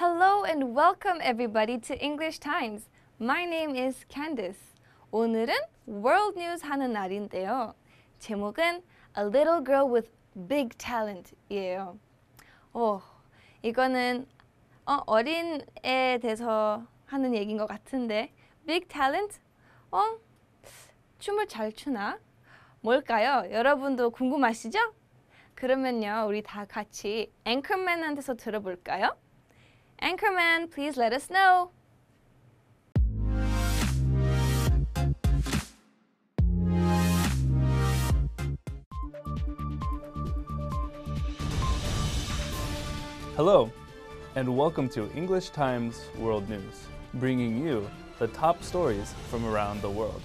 Hello and welcome everybody to English Times. My name is Candice. 오늘은 World News 하는 날인데요. 제목은 A Little Girl with Big Talent이에요. 오, 이거는 어, 어린애에 대해서 하는 얘기인 것 같은데 Big Talent? 어? 춤을 잘 추나? 뭘까요? 여러분도 궁금하시죠? 그러면요, 우리 다 같이 앵커맨한테서 들어볼까요? Anchorman, please let us know. Hello, and welcome to English Times World News, bringing you the top stories from around the world.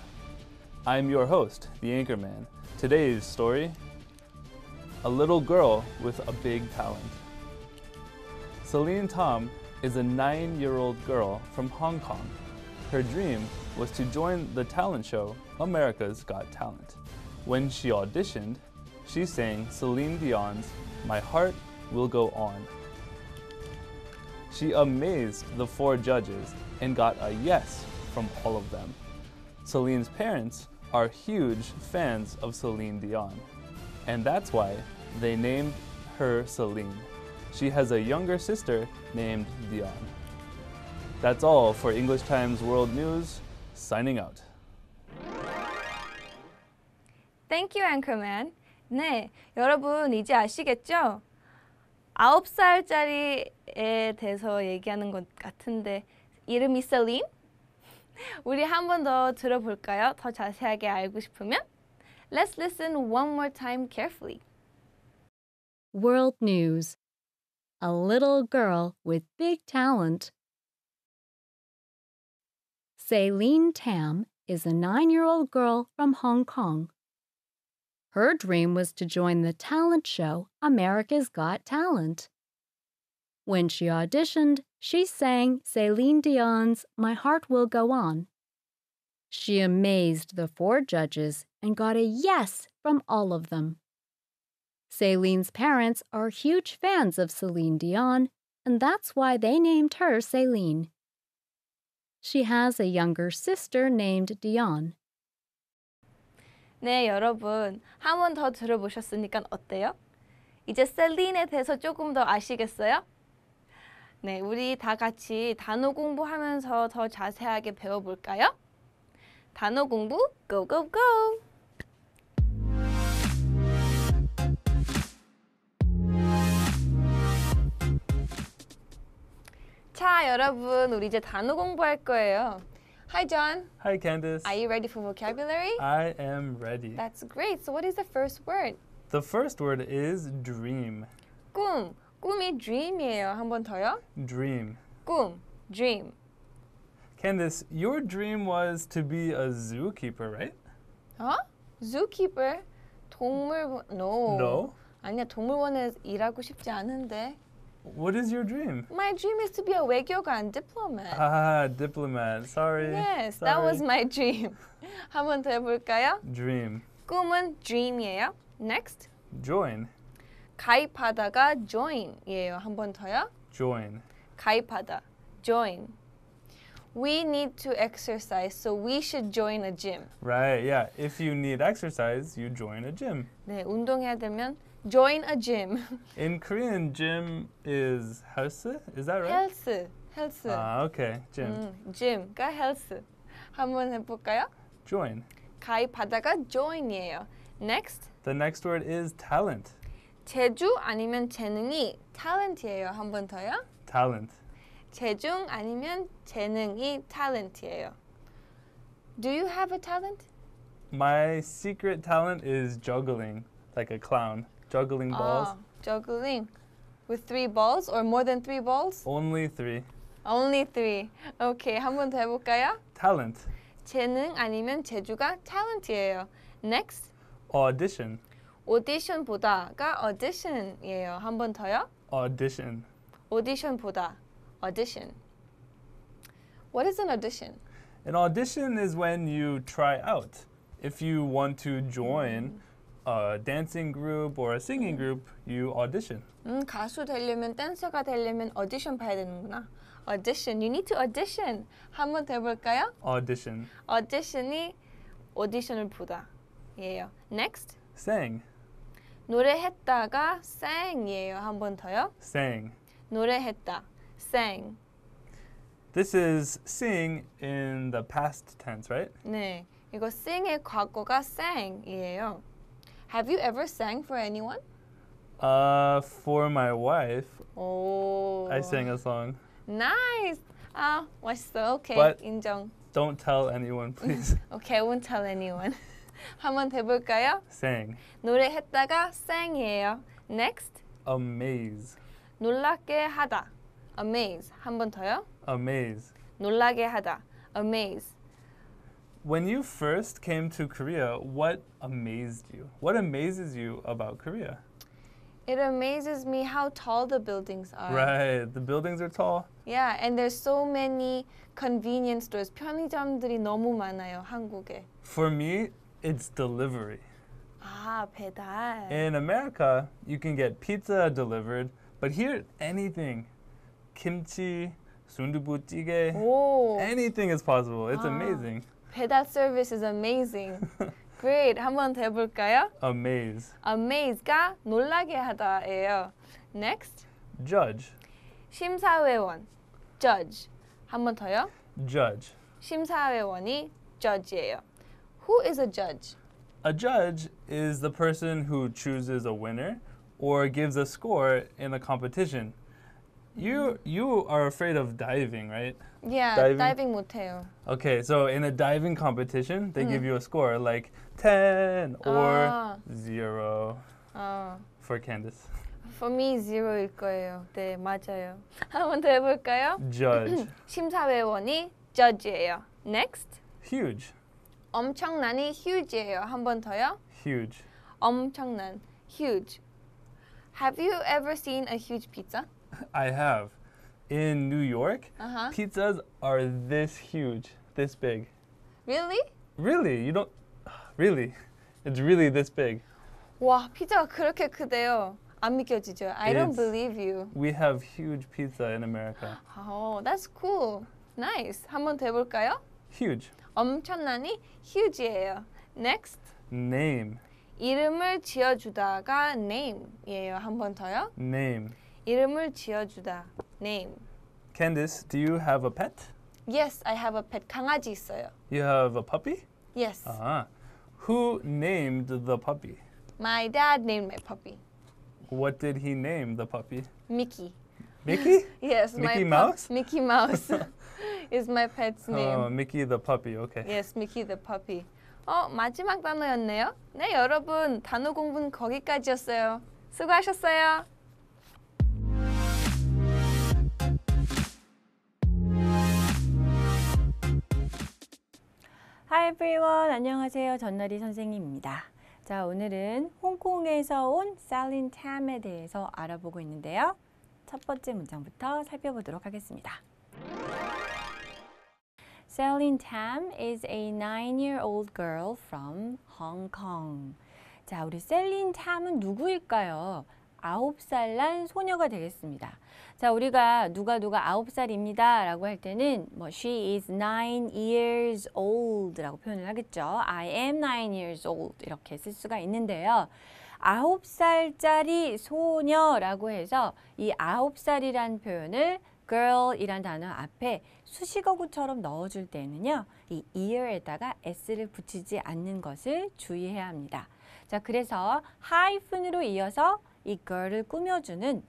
I'm your host, The Anchorman. Today's story A Little Girl with a Big Talent. Celine Tom is a nine-year-old girl from Hong Kong. Her dream was to join the talent show America's Got Talent. When she auditioned, she sang Celine Dion's My Heart Will Go On. She amazed the four judges and got a yes from all of them. Celine's parents are huge fans of Celine Dion, and that's why they named her Celine. She has a younger sister named Dion. That's all for English Times World News, signing out. Thank you, anchorman. 네, 여러분 이제 아시겠죠? 아홉 살짜리에 대해서 얘기하는 것 같은데 이름이 셀린? 우리 한 번 더 들어볼까요? 더 자세하게 알고 싶으면 Let's listen one more time carefully. World News a little girl with big talent. Celine Tam is a nine year old girl from Hong Kong. Her dream was to join the talent show America's Got Talent. When she auditioned, she sang Celine Dion's My Heart Will Go On. She amazed the four judges and got a yes from all of them. Celine's parents are huge fans of Celine Dion, and that's why they named her Celine. She has a younger sister named Dion. 네, 여러분. 한 번 더 들어보셨으니까 어때요? 이제 셀린에 대해서 조금 더 아시겠어요? 네, 우리 다 같이 단어 공부하면서 더 자세하게 배워볼까요? 단어 공부, go, go, go! 자, 여러분, 우리 이제 단어 공부할 거예요. Hi, John. Hi, Candice. Are you ready for vocabulary? I am ready. That's great. So what is the first word? The first word is dream. 꿈. 꿈이 dream이에요. 한 번 더요. Dream. 꿈. Dream. Candice, your dream was to be a zookeeper, right? 어? Zookeeper? 동물원? No. No? 아니야, 동물원에 일하고 싶지 않은데. What is your dream? My dream is to be a wake yoga and diplomat. Ah, diplomat. Sorry. Yes, Sorry. that was my dream. 한 번 더 해볼까요? Dream. 꿈은 dream이에요. Next. Join. 가입하다가 join이에요. 한 번 더요. Join. 가입하다. Join. We need to exercise, so we should join a gym. Right, yeah. If you need exercise, you join a gym. 네, 운동해야 되면 Join a gym. In Korean, gym is 헬스. Is that right? 헬스. 헬스. 아, okay. Gym. 음, gym가 헬스. 한번 해볼까요? Join. 가입하다가 join이에요. Next. The next word is talent. 재주 아니면 재능이 talent이에요. 한번 더요. Talent. 재중 아니면 재능이 talent이에요. Do you have a talent? My secret talent is juggling, like a clown. Juggling ah, balls. Ah, juggling. With three balls or more than three balls? Only three. Only three. Okay, 한 번더 해볼까요? Talent. 재능 아니면 재주가 talent이에요. Next. Audition. 오디션 audition이에요. 한 번 더요? Audition. 오디션 Audition. What is an audition? An audition is when you try out. If you want to join. Mm -hmm a dancing group or a singing group, you audition. 음, 가수 되려면 댄서가 되려면 audition 봐야 되는구나. audition. You need to audition. 한번 더 볼까요? audition. audition이 오디션을 보다. 예요. Next. sang. 노래했다가 sang이에요. 한번 더요. sang. 노래했다. sang. This is sing in the past tense, right? 네. 이거 sing의 과거가 sang이에요. Have you ever sang for anyone? Uh, for my wife. Oh. I sang a song. Nice. Ah, 왔어. Okay. But 인정. Don't tell anyone, please. okay, I won't tell anyone. 한번 해볼까요? Sang. 노래했다가 sang이에요. Next. Amaze. 놀라게 하다. Amaze. 한번 더요. Amaze. 놀라게 하다. Amaze. When you first came to Korea, what amazed you? What amazes you about Korea? It amazes me how tall the buildings are. Right, the buildings are tall. Yeah, and there's so many convenience stores. 편의점들이 너무 많아요, 한국에. For me, it's delivery. Ah, 배달. In America, you can get pizza delivered, but here anything. Kimchi, sundubu jjigae, oh. anything is possible. It's ah. amazing. 배달 service is amazing. Great. 한번 더 해볼까요? Amaze. Amaze가 놀라게 하다예요. Next. Judge. 심사위원. Judge. 한번 더요. Judge. 심사위원이 judge예요. Who is a judge? A judge is the person who chooses a winner or gives a score in a competition. You you are afraid of diving, right? Yeah, diving, diving 못해요. Okay, so in a diving competition, they mm. give hmm. you a score like 10 or ah. 0 ah. for Candice. For me, 0일 거예요. 네, 맞아요. 한번 더 해볼까요? Judge. 심사위원이 judge예요. Next. Huge. 엄청난이 huge예요. 한 번 더요. Huge. 엄청난, huge. Have you ever seen a huge pizza? I have in New York, uh-huh. pizzas are this huge, this big. Really? Really? You don't really. It's really this big. Wow, pizza 그렇게 크대요. 안 믿겨지죠? I don't believe you. We have huge pizza in America. Oh, that's cool. Nice. 한 번 더 해볼까요? Huge. 엄청나니 huge예요. Next. Name. 이름을 지어주다가 name 한번 더요. Name. 이름을 지어주다. Name. Candice, do you have a pet? Yes, I have a pet. 강아지 있어요. You have a puppy? Yes. Uh-huh. Who named the puppy? My dad named my puppy. What did he name the puppy? Mickey. Mickey? yes, Mickey Mouse. Mickey Mouse is my pet's name. Uh, Mickey the puppy. Okay. Yes, Mickey the puppy. 어 마지막 단어였네요. 네 여러분 단어 공부는 거기까지였어요. 수고하셨어요. Hi everyone. 안녕하세요. 전나리 선생님입니다. 자, 오늘은 홍콩에서 온 쌀린 탐에 대해서 알아보고 있는데요. 첫 번째 문장부터 살펴보도록 하겠습니다. c e l i n Tam is a 9-year-old girl from Hong Kong. 자, 우리 셀린 탐은 누구일까요? 아홉 살 난 소녀가 되겠습니다. 자, 우리가 누가 누가 아 살입니다 라고 할 때는 뭐 she is n years old 라고 표현을 하겠죠. I am n years old 이렇게 쓸 수가 있는데요. 아 살짜리 소녀라고 해서 이아 살이란 표현을 girl이란 단어 앞에 수식어구처럼 넣어줄 때는요. 이 year에다가 s를 붙이지 않는 것을 주의해야 합니다. 자, 그래서 하이픈으로 이어서 이거를 꾸며주는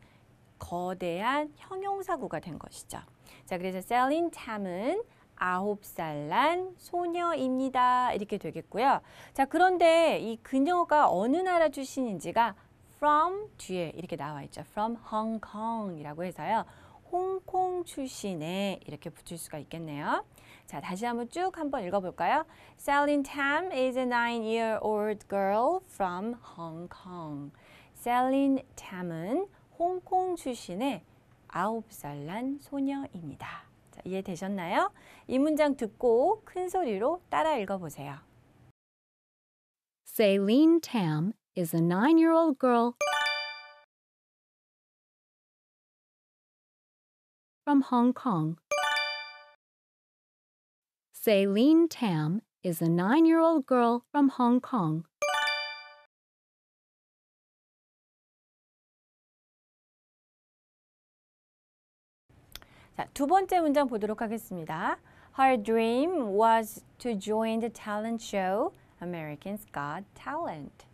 거대한 형용사구가 된 것이죠. 자, 그래서 셀린 탐은 아홉 살 난 소녀입니다. 이렇게 되겠고요. 자, 그런데 이 그녀가 어느 나라 출신인지가 from 뒤에 이렇게 나와 있죠. from Hong Kong이라고 해서요. 홍콩 출신에 이렇게 붙일 수가 있겠네요. 자, 다시 한번 쭉 한번 읽어볼까요? Selin Tam is a nine-year-old girl from Hong Kong. 셀린 탐은 홍콩 출신의 아홉 살 난 소녀입니다. 자, 이해되셨나요? 이 문장 듣고 큰 소리로 따라 읽어보세요. Celine Tam is a 9-year-old girl from Hong Kong. Celine Tam is a 9-year-old girl from Hong Kong. 자, 두 번째 문장 보도록 하겠습니다. Her dream was to join the talent show American's Got Talent.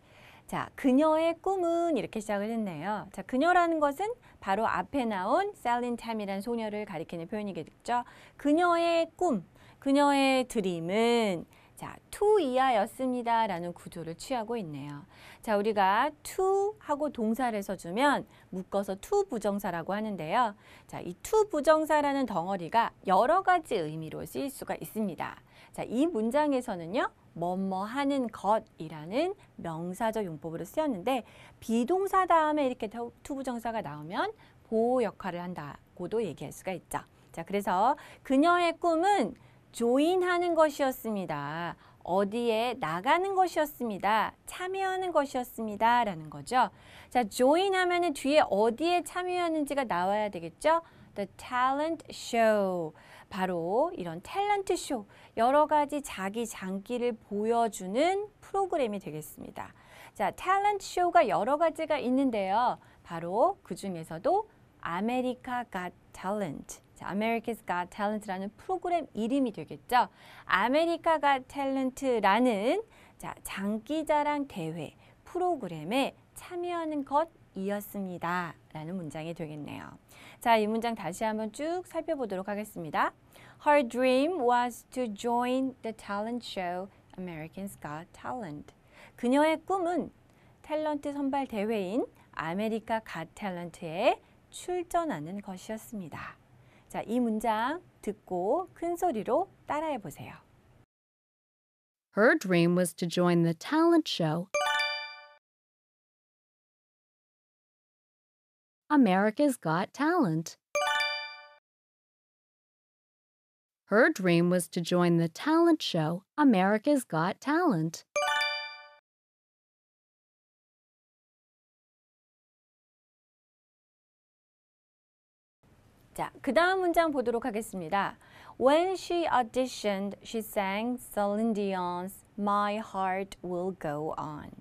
자, 그녀의 꿈은 이렇게 시작을 했네요. 자, 그녀라는 것은 바로 앞에 나온 셀린 탐이란 소녀를 가리키는 표현이겠죠. 그녀의 꿈, 그녀의 드림은 자, to 이하였습니다 라는 구조를 취하고 있네요. 자, 우리가 to 하고 동사를 써주면 묶어서 to 부정사라고 하는데요. 자, 이 to 부정사라는 덩어리가 여러 가지 의미로 쓰일 수가 있습니다. 자, 이 문장에서는요. 뭐 뭐 하는 것이라는 명사적 용법으로 쓰였는데 비동사 다음에 이렇게 to 부정사가 나오면 보호 역할을 한다고도 얘기할 수가 있죠. 자, 그래서 그녀의 꿈은 조인하는 것이었습니다. 어디에 나가는 것이었습니다. 참여하는 것이었습니다. 라는 거죠. 자, join 하면은 뒤에 어디에 참여하는지가 나와야 되겠죠? The talent show. 바로 이런 탤런트 쇼, 여러 가지 자기 장기를 보여주는 프로그램이 되겠습니다. 자, 탤런트 쇼가 여러 가지가 있는데요. 바로 그 중에서도 아메리카 갓 탤런트 America's Got Talent라는 프로그램 이름이 되겠죠. 아메리카 가 탤런트라는 자, 장기자랑 대회 프로그램에 참여하는 것이었습니다. 라는 문장이 되겠네요. 자, 이 문장 다시 한번 쭉 살펴보도록 하겠습니다. Her dream was to join the talent show a m e r i c a s Got Talent. 그녀의 꿈은 탤런트 선발 대회인 아메리카 갓 탤런트에 출전하는 것이었습니다. 자, 이 문장 듣고 큰 소리로 따라해 보세요. Her dream was to join the talent show America's Got Talent. Her dream was to join the talent show America's Got Talent. 자, 그 다음 문장 보도록 하겠습니다. When she auditioned, she sang Celine Dion's My Heart Will Go On.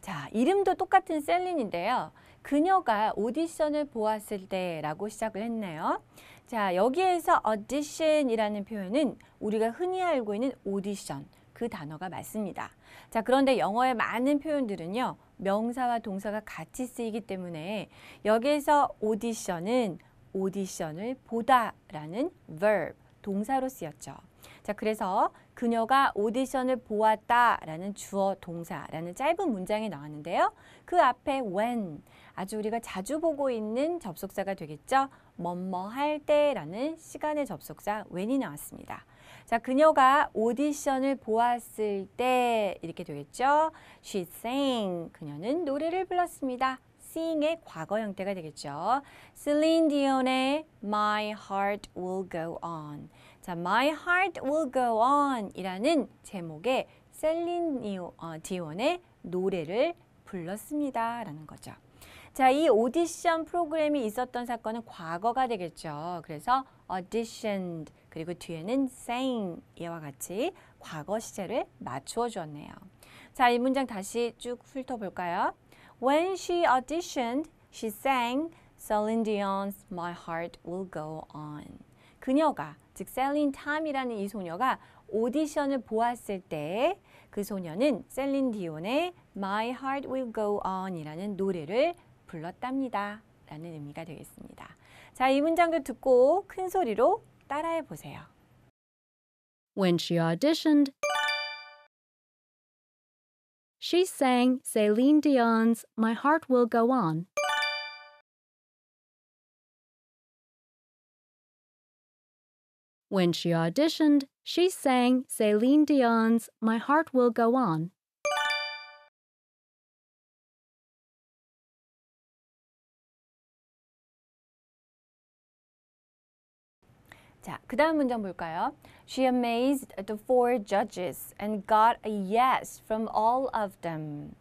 자, 이름도 똑같은 셀린인데요. 그녀가 오디션을 보았을 때라고 시작을 했네요. 자, 여기에서 audition이라는 표현은 우리가 흔히 알고 있는 오디션, 그 단어가 맞습니다. 자, 그런데 영어의 많은 표현들은요. 명사와 동사가 같이 쓰이기 때문에 여기에서 오디션은 오디션을 보다라는 verb, 동사로 쓰였죠. 자, 그래서 그녀가 오디션을 보았다라는 주어 동사라는 짧은 문장이 나왔는데요. 그 앞에 when 아주 우리가 자주 보고 있는 접속사가 되겠죠. 뭐뭐 할 때라는 시간의 접속사 when이 나왔습니다. 자, 그녀가 오디션을 보았을 때 이렇게 되겠죠. She sang. 그녀는 노래를 불렀습니다. s i n g 의 과거 형태가 되겠죠. Celine Dion의 My Heart Will Go On. 자, My Heart Will Go On 이라는 제목의 셀린 디온의 어, 노래를 불렀습니다. 라는 거죠. 자, 이 오디션 프로그램이 있었던 사건은 과거가 되겠죠. 그래서 auditioned 그리고 뒤에는 sang 이와 같이 과거 시제를 맞추어 주었네요. 자, 이 문장 다시 쭉 훑어볼까요? When she auditioned, she sang Celine Dion's My Heart Will Go On. 그녀가, 즉 셀린 탐이라는 이 소녀가 오디션을 보았을 때 그 소녀는 셀린 디온의 My Heart Will Go On이라는 노래를 불렀답니다. 라는 의미가 되겠습니다. 자, 이 문장도 듣고 큰 소리로 따라해 보세요. When she auditioned, She sang Celine Dion's My Heart Will Go On. When she auditioned, she sang Celine Dion's My Heart Will Go On. 자, 그 다음 문장 볼까요? She amazed the four judges and got a yes from all of them.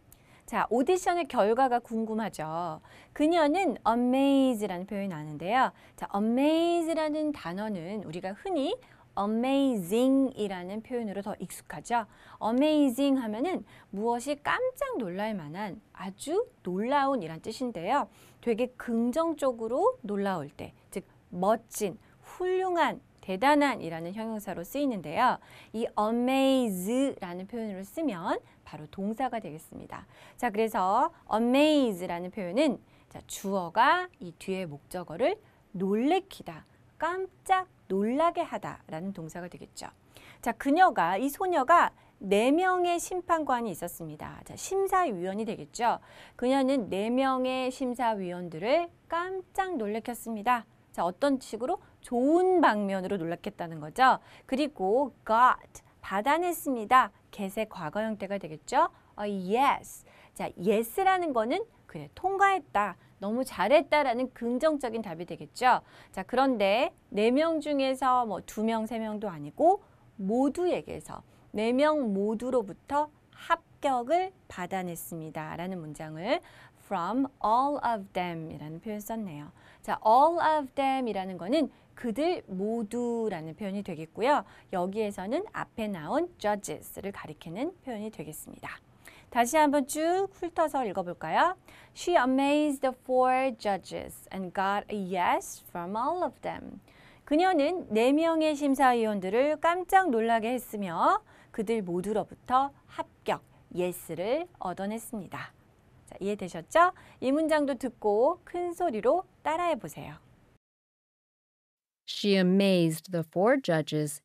자, 오디션의 결과가 궁금하죠. 그녀는 amaze라는 표현이 는데요 자, amaze라는 단어는 우리가 흔히 amazing이라는 표현으로 더 익숙하죠. amazing 하면은 무엇이 깜짝 놀랄 만한 아주 놀라운 이란 뜻인데요. 되게 긍정적으로 놀라울 때, 즉 멋진, 훌륭한, 대단한이라는 형용사로 쓰이는데요. 이 amaze라는 표현으로 쓰면 바로 동사가 되겠습니다. 자, 그래서 amaze라는 표현은 자, 주어가 이 뒤에 목적어를 놀래키다, 깜짝 놀라게 하다라는 동사가 되겠죠. 자, 그녀가 이 소녀가 네명의 심판관이 있었습니다. 자, 심사위원이 되겠죠. 그녀는 네명의 심사위원들을 깜짝 놀래켰습니다. 자, 어떤 식으로 좋은 방면으로 놀랐겠다는 거죠. 그리고 got 받아냈습니다. get의 과거 형태가 되겠죠. 어, yes. 자, yes라는 거는 그래 통과했다. 너무 잘했다라는 긍정적인 답이 되겠죠. 자, 그런데 네 명 중에서 뭐 두 명, 세 명도 아니고 모두에게서 네 명 모두로부터 합격을 받아냈습니다라는 문장을 from all of them 이라는 표현 썼네요. 자, all of them 이라는 거는 그들 모두라는 표현이 되겠고요. 여기에서는 앞에 나온 judges를 가리키는 표현이 되겠습니다. 다시 한번 쭉 훑어서 읽어볼까요? She amazed the four judges and got a yes from all of them. 그녀는 네명의 심사위원들을 깜짝 놀라게 했으며 그들 모두로부터 합격, 예스를 얻어냈습니다. 이해되셨죠? 이 문장도 듣고 큰 소리로 따라해 보세요. She amazed the four judges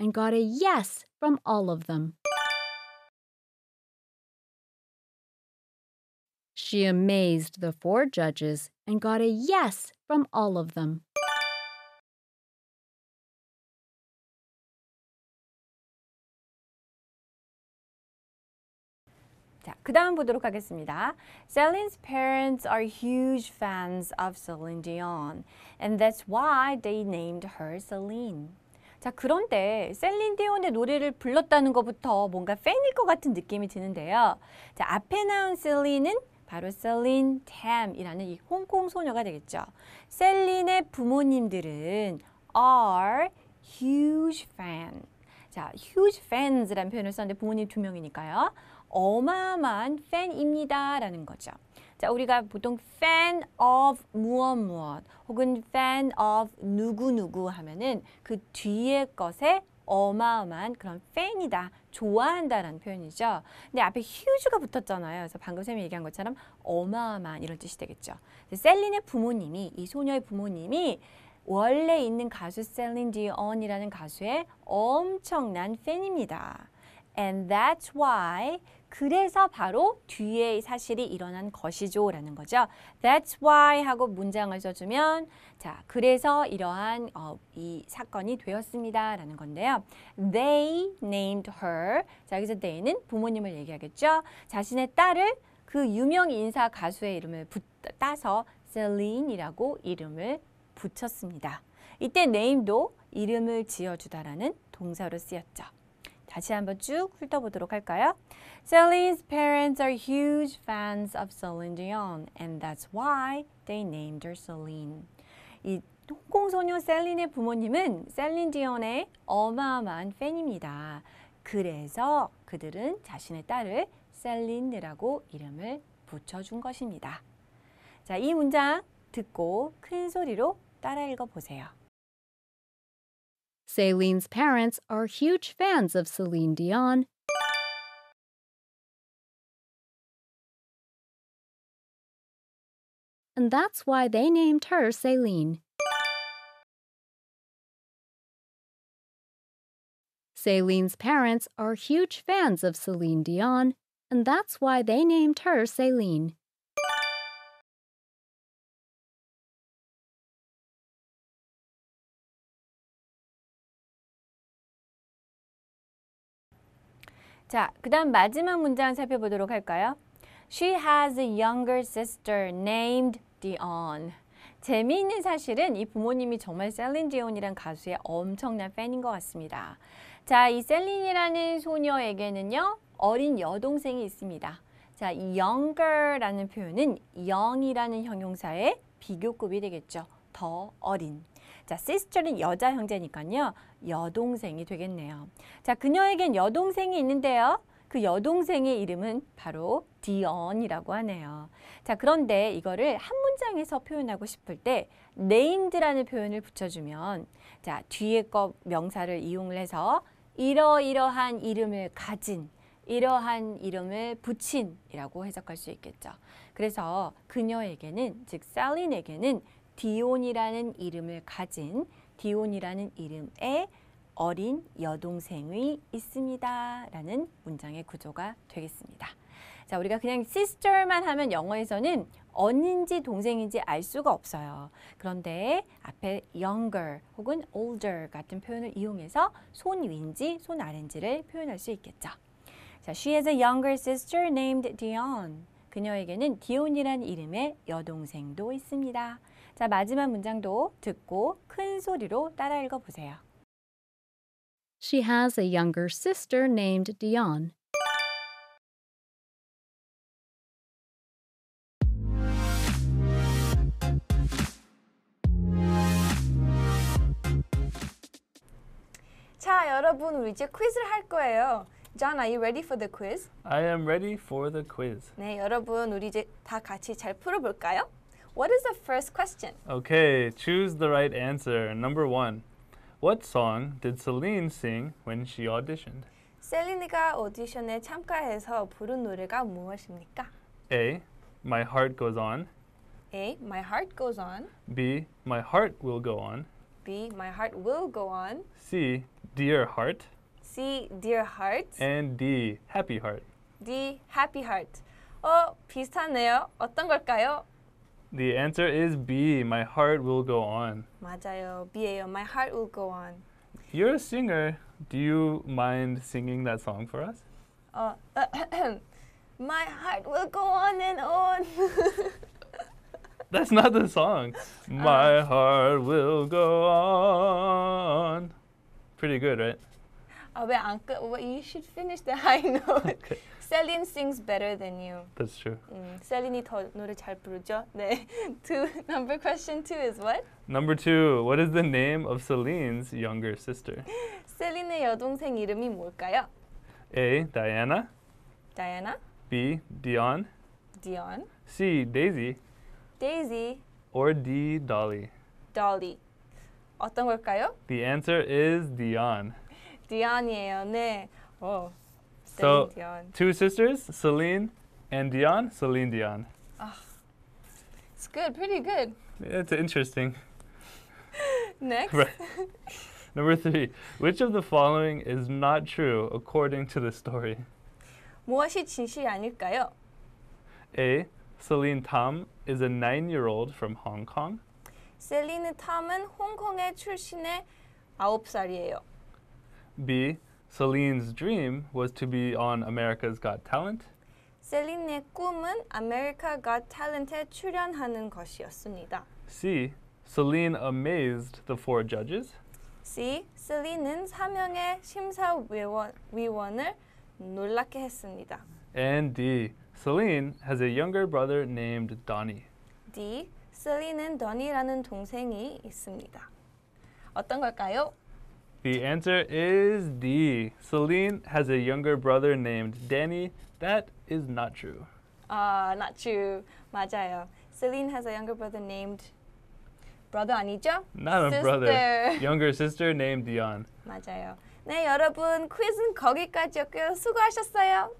and got a yes from all of them. She amazed the four judges and got a yes from all of them. 자, 그 다음 보도록 하겠습니다. Celine's parents are huge fans of Celine Dion, and that's why they named her Celine. 자, 그런데 셀린 디온의 노래를 불렀다는 것부터 뭔가 팬일 것 같은 느낌이 드는데요. 자, 앞에 나온 셀린은 바로 셀린 템이라는 이 홍콩 소녀가 되겠죠. 셀린의 부모님들은 are huge fan. 자, huge fans라는 표현을 썼는데 부모님 두 명이니까요. 어마어마한 팬입니다라는 거죠. 자, 우리가 보통 fan of 무엇 무엇 혹은 fan of 누구누구 하면은 그 뒤에 것에 어마어마한 그런 팬이다, 좋아한다라는 표현이죠. 근데 앞에 huge가 붙었잖아요. 그래서 방금 쌤이 얘기한 것처럼 어마어마한 이런 뜻이 되겠죠. 셀린의 부모님이, 이 소녀의 부모님이 원래 있는 가수 셀린 디언이라는 가수의 엄청난 팬입니다. And that's why 그래서 바로 뒤에 사실이 일어난 것이죠 라는 거죠. That's why 하고 문장을 써주면 자 그래서 이러한 어, 이 사건이 되었습니다 라는 건데요. They named her 자 여기서 they는 부모님을 얘기하겠죠. 자신의 딸을 그 유명 인사 가수의 이름을 붙, 따서 셀린이라고 이름을 붙였습니다. 이때 name도 이름을 지어주다라는 동사로 쓰였죠. 다시 한번 쭉 훑어보도록 할까요? Celine's parents are huge fans of Celine Dion, and that's why they named her Celine. 이 홍콩 소녀 셀린의 부모님은 셀린 디온의 어마어마한 팬입니다. 그래서 그들은 자신의 딸을 셀린이라고 이름을 붙여준 것입니다. 자, 이 문장 듣고 큰 소리로 따라 읽어보세요. Celine's parents are huge fans of Celine Dion. And that's why they named her Celine. Celine's parents are huge fans of Celine Dion, and that's why they named her Celine. 자, 그 다음 마지막 문장 살펴보도록 할까요? She has a younger sister named Dion. 재미있는 사실은 이 부모님이 정말 셀린 디온이란 가수의 엄청난 팬인 것 같습니다. 자, 이 셀린이라는 소녀에게는요, 어린 여동생이 있습니다. 자, 이 younger라는 표현은 young이라는 형용사의 비교급이 되겠죠. 더 어린. 자, sister는 여자 형제니까요. 여동생이 되겠네요. 자, 그녀에겐 여동생이 있는데요. 그 여동생의 이름은 바로 디언이라고 하네요. 자, 그런데 이거를 한 문장에서 표현하고 싶을 때 named 표현을 붙여주면 자, 뒤에 거 명사를 이용을 해서 이러이러한 이름을 가진 이러한 이름을 붙인이라고 해석할 수 있겠죠. 그래서 그녀에게는 즉 살린에게는 디온이라는 이름을 가진 디온이라는 이름의 어린 여동생이 있습니다. 라는 문장의 구조가 되겠습니다. 자, 우리가 그냥 sister만 하면 영어에서는 언인지 동생인지 알 수가 없어요. 그런데 앞에 younger 혹은 older 같은 표현을 이용해서 손 위인지 손 아래인지를 표현할 수 있겠죠. 자, she has a younger sister named Dion. 그녀에게는 디온이란 이름의 여동생도 있습니다. 자, 마지막 문장도 듣고 큰 소리로 따라 읽어 보세요. She has a younger sister named Dion. 자, 여러분 우리 이제 퀴즈를 할 거예요. John, are you ready for the quiz? I am ready for the quiz. 네, 여러분 우리 이제 다 같이 잘 풀어 볼까요? What is the first question? Okay, choose the right answer. Number one. What song did Celine sing when she auditioned? 셀린이가 오디션에 참가해서 부른 노래가 무엇입니까? A. My heart goes on. A. My heart goes on. B. My heart will go on. B. My heart will go on. C. Dear heart. C. Dear heart. And D. Happy heart. D. Happy heart. 어, 비슷하네요. 어떤 걸까요? The answer is B. My heart will go on. 맞아요. B예요. My heart will go on. You're a singer. Do you mind singing that song for us? Uh, my heart will go on and on. That's not the song. Uh. My heart will go on. Pretty good, right? Abe uncle, you should finish the high note. Celine sings better than you. That's true. 음, 셀린이 더 노래 잘 부르죠? 네. two, number question two is what? Number two, what is the name of Celine's younger sister? 셀린의 여동생 이름이 뭘까요? A. Diana. Diana. B. Dion. Dion. C. Daisy. Daisy. Or D. Dolly. Dolly. 어떤 걸까요? The answer is Dion. Dion이에요. 네. Oh, So Dion. two sisters, Celine and Dion. Celine Dion. Oh, it's good. Pretty good. It's interesting. Next. Right. Number three. Which of the following is not true according to the story? 무엇이 진실이 아닐까요? A. Celine Tam is a nine-year-old from Hong Kong. 셀린 탐은 홍콩에 출신해 9살이에요. B. Celine's dream was to be on America's Got Talent. 셀린의 꿈은 America Got Talent에 출연하는 것이었습니다. C. Celine amazed the four judges. C. 셀린은 3명의 심사위원을 놀랍게 했습니다. And D. Celine has a younger brother named Donnie. D. 셀린은 Donnie라는 동생이 있습니다. 어떤 걸까요? The answer is D. Celine has a younger brother named Danny. That is not true. Ah, uh, not true. 맞아요. Celine has a younger brother named brother 아니죠? Not a brother. Younger sister named Dion. 맞아요. 네, 여러분 퀴즈는 거기까지였고요. 수고하셨어요.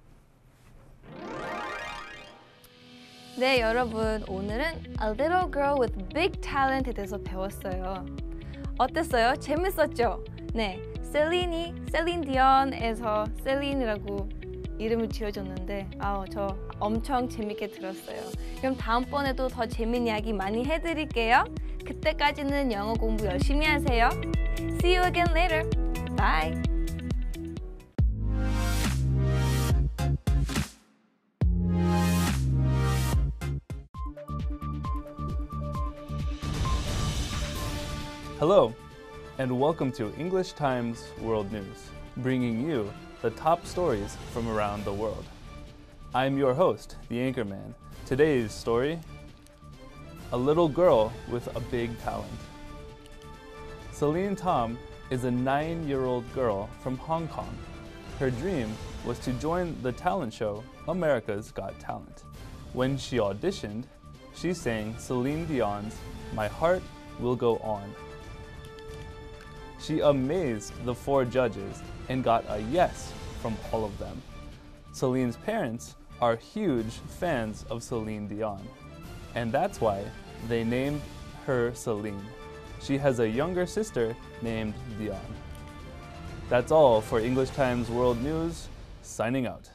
네, 여러분 오늘은 A Little Girl with Big Talent에 대해서 배웠어요. 어땠어요? 재밌었죠? 네, 셀린이 셀린디언에서 셀린이라고 이름을 지어줬는데 아우 저 엄청 재밌게 들었어요. 그럼 다음번에도 더 재밌는 이야기 많이 해드릴게요. 그때까지는 영어 공부 열심히 하세요. See you again later. Bye. Hello. and welcome to English Times World News, bringing you the top stories from around the world. I'm your host, the Anchorman. Today's story A Little Girl with a Big Talent. Celine Tom is a nine year old girl from Hong Kong. Her dream was to join the talent show America's Got Talent. When she auditioned, she sang Celine Dion's My Heart Will Go On she amazed the four judges and got a yes from all of them. Celine's parents are huge fans of Celine Dion, and that's why they named her Celine. She has a younger sister named Dion. That's all for English Times World News, signing out.